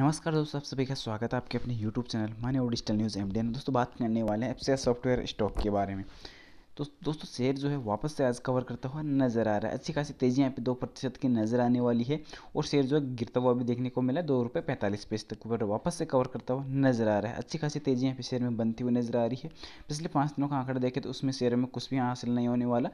नमस्कार दोस्तों आप सभी का स्वागत है आपके अपने YouTube चैनल माने और डिजिटल न्यूज़ एम डी दोस्तों बात करने वाले हैं एफ सॉफ्टवेयर स्टॉक के बारे में तो दोस्तों शेयर जो है वापस से आज कवर करता हुआ नज़र आ रहा है अच्छी खासी तेज़ी यहाँ पे दो प्रतिशत की नज़र आने वाली है और शेयर जो है गिरता हुआ भी देखने को मिला दो रुपये पैंतालीस पैसे तक ऊपर वापस से कवर करता हुआ नज़र आ रहा है अच्छी खासी तेज़ी यहाँ पे शेयर में बनती हुई नज़र आ रही है पिछले पाँच दिनों का आंकड़ा देखें तो उसमें शेयर में कुछ भी हासिल नहीं होने वाला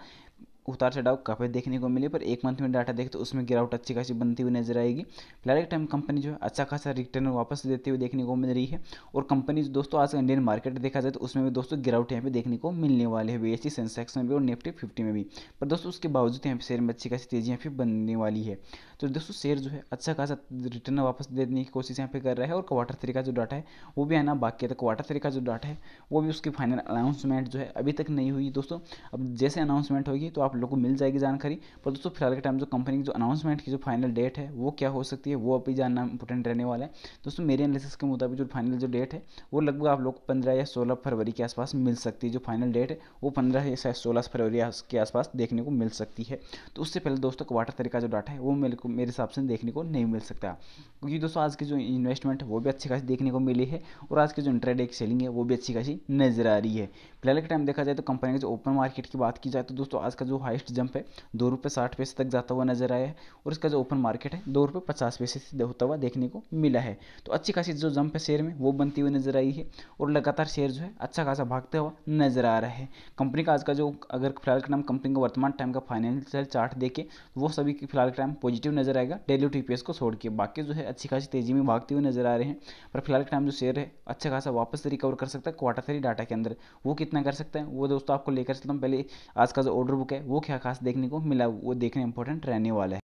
उतार चढ़ाव काफ़ी देखने को मिले पर एक मंथ में डाटा देखें तो उसमें गिरावट अच्छी खासी बनती हुई नजर आएगी फिलहाल टाइम कंपनी जो है अच्छा खासा रिटर्न वापस देते हुए देखने को मिल रही है और कंपनी दोस्तों आज इंडियन मार्केट देखा जाए तो उसमें भी दोस्तों गिरावट यहाँ पे देखने को मिलने वाली है बी सेंसेक्स e, में भी और निफ्टी फिफ्टी में भी पर दोस्तों उसके बावजूद यहाँ पे शेयर में अच्छी खासी तेजी यहाँ पर बनने वाली है तो दोस्तों शेयर जो है अच्छा खासा रिटर्न वापस देने की कोशिश यहाँ पे कर रहा है और क्वार्टर थ्री का जो डाटा है वो भी आना बाकी है तो क्वार्टर थ्री का जो डाटा है वो भी उसकी फाइनल अनाउंसमेंट जो है अभी तक नहीं हुई दोस्तों अब जैसे अनाउंसमेंट होगी तो आप लोग को मिल जाएगी जानकारी पर दोस्तों फिलहाल के टाइम जो कंपनी की जो अनाउंसमेंट की जो फाइनल डेट है वो क्या हो सकती है वो अभी जानना इंपॉर्टेंट रहने वाला है दोस्तों मेरे एनालिसिस के मुताबिक जो फाइनल जो डेट है वो लगभग आप लोग को पंद्रह या सोलह फरवरी के आसपास मिल सकती है जो फाइनल डेट है वो पंद्रह या शायद सोलह फरवरी के आसपास देखने को मिल सकती है तो उससे पहले दोस्तों क्वार्टर तरीका जो डाटा है वो मेरे को मेरे हिसाब से देखने को नहीं मिल सकता क्योंकि दोस्तों आज की जो इन्वेस्टमेंट है वो भी अच्छी खासी देखने को मिली है और आज की जो इंटरडे की सेलिंग है वो भी अच्छी खासी नजर आ रही है फिलहाल के टाइम देखा जाए तो कंपनी के जो ओपन मार्केट की बात की जाए तो दोस्तों आज का जो हाइस्ट जंप है दो रुपये साठ पैसे तक जाता हुआ नजर आया है और इसका जो ओपन मार्केट है दो रुपये पचास पैसे से होता हुआ देखने को मिला है तो अच्छी खासी जो जंप है शेयर में वो बनती हुई नजर आई है और लगातार शेयर जो है अच्छा खासा भागता हुआ नजर आ रहा है कंपनी का आज का जो अगर फिलहाल के टाइम कंपनी का वर्तमान टाइम का फाइनेंशियल चार्ट देखे वो सभी की फिलहाल के टाइम पॉजिटिव नजर आएगा डेली टी को छोड़ के बाकी जो है अच्छी खासी तेजी में भागते हुए नजर आ रहे हैं पर फिलहाल के टाइम जो शेयर है अच्छा खासा वापस रिकवर कर सकता है क्वार्टर थ्री डाटा के अंदर वो कितना कर सकते हैं वो दोस्तों आपको लेकर चलता हूँ पहले आज का जो ऑर्डर बुक है वो क्या खास देखने को मिला वो देखने इंपॉर्टेंट रहने वाला है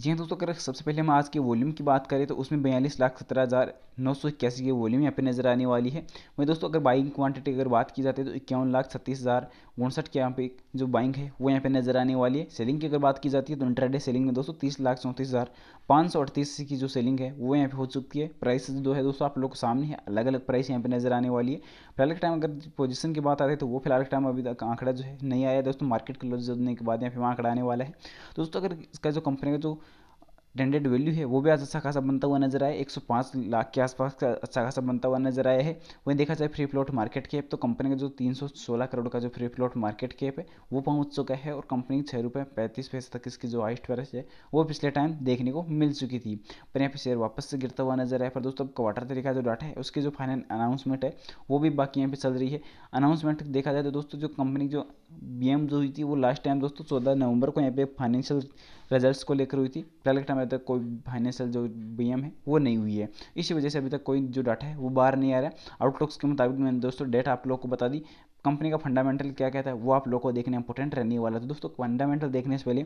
जी हाँ दोस्तों अगर सबसे पहले हम आज के वॉल्यूम की बात करें तो उसमें बयालीस लाख सत्रह हज़ार नौ सौ इक्यासी की वॉल्यूम यहाँ पे नज़र आने वाली है वही दोस्तों अगर बाइंग क्वांटिटी अगर बात की जाती है तो इक्यावन लाख छत्तीस हज़ार उनसठ के यहाँ पे जो बाइंग है वो यहाँ पे नजर आने वाली है सेलिंग की अगर बात की जाती है तो इंटरडे सेलिंग में दोस्तों तीस लाख चौंतीस हज़ार पाँच सौ अड़तीस की जो सेलिंग है वो यहाँ पे हो चुकी है प्राइस जो है दोस्तों आप लोग को सामने है अलग अलग प्राइस यहाँ पे नजर आने वाली है फिलहाल के टाइम अगर पोजिशन की बात आती है तो वो फिलहाल के टाइम अभी तक आंकड़ा जो है नहीं आया दोस्तों मार्केट क्लोज होने के बाद यहाँ पे आंकड़ा आने वाला है दोस्तों अगर इसका जो कंपनी का जो स्टैंडर्ड वैल्यू है वो भी आज अच्छा खासा बनता हुआ नजर आया 105 लाख के आसपास का अच्छा खासा बनता हुआ नजर आया है वहीं देखा जाए फ्री फ्लोट मार्केट कैप तो कंपनी का जो 316 करोड़ का जो फ्री फ्लोट मार्केट कैप है वो पहुंच चुका है और कंपनी छः रुपये पैंतीस पैसे तक इसकी जो हाइस्ट प्राइस है वो पिछले टाइम देखने को मिल चुकी थी पर यहाँ पर शेयर वापस से गिरता हुआ नजर आया पर दोस्तों अब क्वार्टर तरीका का जो डाटा है उसकी जो फाइनल अनाउंसमेंट है वो भी बाकी यहाँ पर चल रही है अनाउंसमेंट देखा जाए तो दोस्तों जो कंपनी जो बी जो हुई थी वो लास्ट टाइम दोस्तों चौदह नवंबर को यहाँ पे फाइनेंशियल रिजल्ट को लेकर हुई थी पहले टाइम में अभी तक कोई फाइनेंशियल जो बी है वो नहीं हुई है इसी वजह से अभी तक कोई जो डाटा है वो बाहर नहीं आ रहा है आउटलुक्स के मुताबिक मैंने दोस्तों डेट आप लोग को बता दी कंपनी का फंडामेंटल क्या कहता है वो आप लोग को देखने इंपॉर्टेंट रहने वाला है तो दोस्तों फंडामेंटल देखने से पहले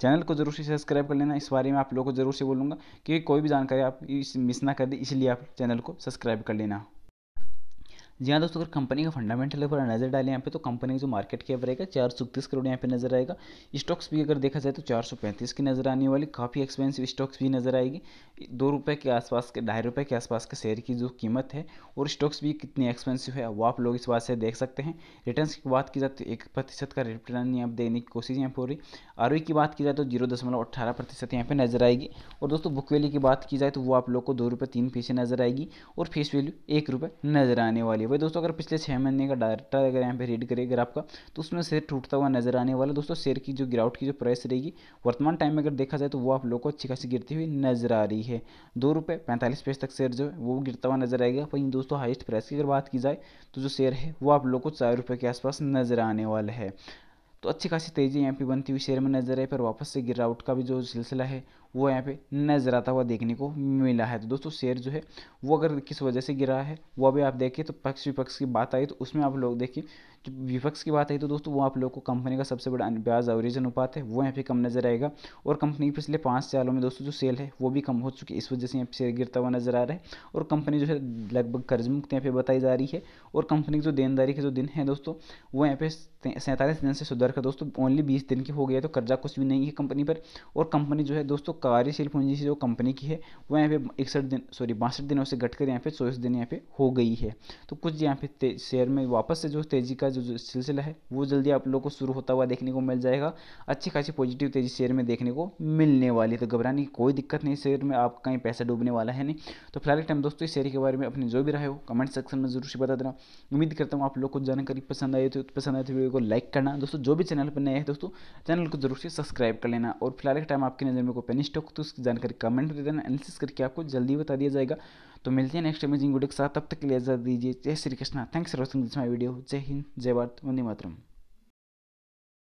चैनल को जरूर से सब्सक्राइब कर लेना इस बारे में आप लोग को जरूर से बोलूँगा कि कोई भी जानकारी आप इस मिस ना कर दे इसलिए आप चैनल को सब्सक्राइब कर लेना जी हाँ दोस्तों अगर कंपनी का फंडामेंटल पर नजर डालें यहाँ पे तो कंपनी का जो मार्केट कैप रहेगा चार सौ इकतीस करोड़ यहाँ पे नजर आएगा स्टॉक्स भी अगर देखा जाए तो चार सौ पैंतीस की नजर आने वाली काफ़ी एक्सपेंसिव स्टॉक्स भी नजर आएगी दो रुपये के आसपास के ढाई रुपये के आसपास के शेयर की जो कीमत है और स्टॉक्स भी कितनी एक्सपेंसिव है वो आप लोग इस बात से देख सकते हैं रिटर्न की बात की जाए तो एक प्रतिशत का रिटर्न यहाँ देने की कोशिश यहाँ पे हो रही आर की बात की जाए तो जीरो दशमलव अट्ठारह प्रतिशत यहाँ पे नजर आएगी और दोस्तों बुक वैल्यू की बात की जाए तो वो आप लोग को दो रुपये तीन पीछे नजर आएगी और फेस वैल्यू एक रुपये नजर आने वाली है भाई दोस्तों अगर पिछले छः महीने का डाटा अगर यहाँ पे रीड करिए अगर आपका तो उसमें शेयर टूटता हुआ नजर आने वाला दोस्तों शेयर की जो गिरावट की जो प्राइस रहेगी वर्तमान टाइम में अगर देखा जाए तो वो आप लोग को अच्छी खासी गिरती हुई नजर आ रही है दो रुपये पैंतालीस पैसे तक शेयर जो है वो गिरता हुआ नजर आएगा वहीं दोस्तों हाइस्ट प्राइस की अगर बात की जाए तो जो शेयर है वो आप लोग को चार रुपये के आसपास नजर आने वाला है तो अच्छी खासी तेज़ी यहाँ पे बनती हुई शेयर में नजर है पर वापस से गिरावट का भी जो सिलसिला है वो यहाँ पे नज़र आता हुआ देखने को मिला है तो दोस्तों शेयर जो है वो अगर किस वजह से गिरा है वो अभी आप देखिए तो पक्ष विपक्ष की बात आई तो उसमें आप लोग देखिए जो विपक्ष की बात आई तो दोस्तों वो आप लोग को कंपनी का सबसे बड़ा ब्याज एवरेज अनुपात है वो यहाँ पे कम नज़र आएगा और कंपनी पिछले पाँच सालों में दोस्तों जो सेल है वो भी कम हो चुकी है इस वजह से यहाँ पे शेयर गिरता हुआ नज़र आ रहा है और कंपनी जो है लगभग कर्ज मुक्त यहाँ पे बताई जा रही है और कंपनी की जो देनदारी के जो दिन है दोस्तों वो यहाँ पे सैंतालीस दिन से सुधर कर दोस्तों ओनली बीस दिन की हो गया तो कर्जा कुछ भी नहीं है कंपनी पर और कंपनी जो है दोस्तों कार्यशील पूंजी जो कंपनी की है वो यहाँ पे इकसठ दिन सॉरी बासठ दिनों से घटकर यहाँ पे चौबीस दिन यहाँ पे हो गई है तो कुछ यहाँ पे शेयर में वापस से जो तेज़ी का जो सिलसिला है वो जल्दी आप लोग को शुरू होता हुआ देखने को मिल जाएगा अच्छी खासी पॉजिटिव तेज़ी शेयर में देखने को मिलने वाली है तो घबराने की कोई दिक्कत नहीं शेयर में आप कहीं पैसा डूबने वाला है नहीं तो फिलहाल टाइम दोस्तों इस शेयर के बारे में अपने जो भी रहे हो कमेंट सेक्शन में जरूर से बता देना उम्मीद करता हूँ आप लोग को जानकारी पसंद आई तो पसंद आए तो वीडियो को लाइक करना दोस्तों जो भी चैनल पर नए हैं दोस्तों चैनल को जरूर से सब्सक्राइब कर लेना और फिलहाल के टाइम आपकी नज़र में कोई पेनिश स्टॉक तो उसकी जानकारी कमेंट में देना एनालिसिस करके आपको जल्दी बता दिया जाएगा तो मिलते हैं नेक्स्ट अमेजिंग वीडियो के साथ तब तक के लिए इजाजत दीजिए जय Shri Krishna thanks for watching this my video जय हिंद जय भारत वंदे मातरम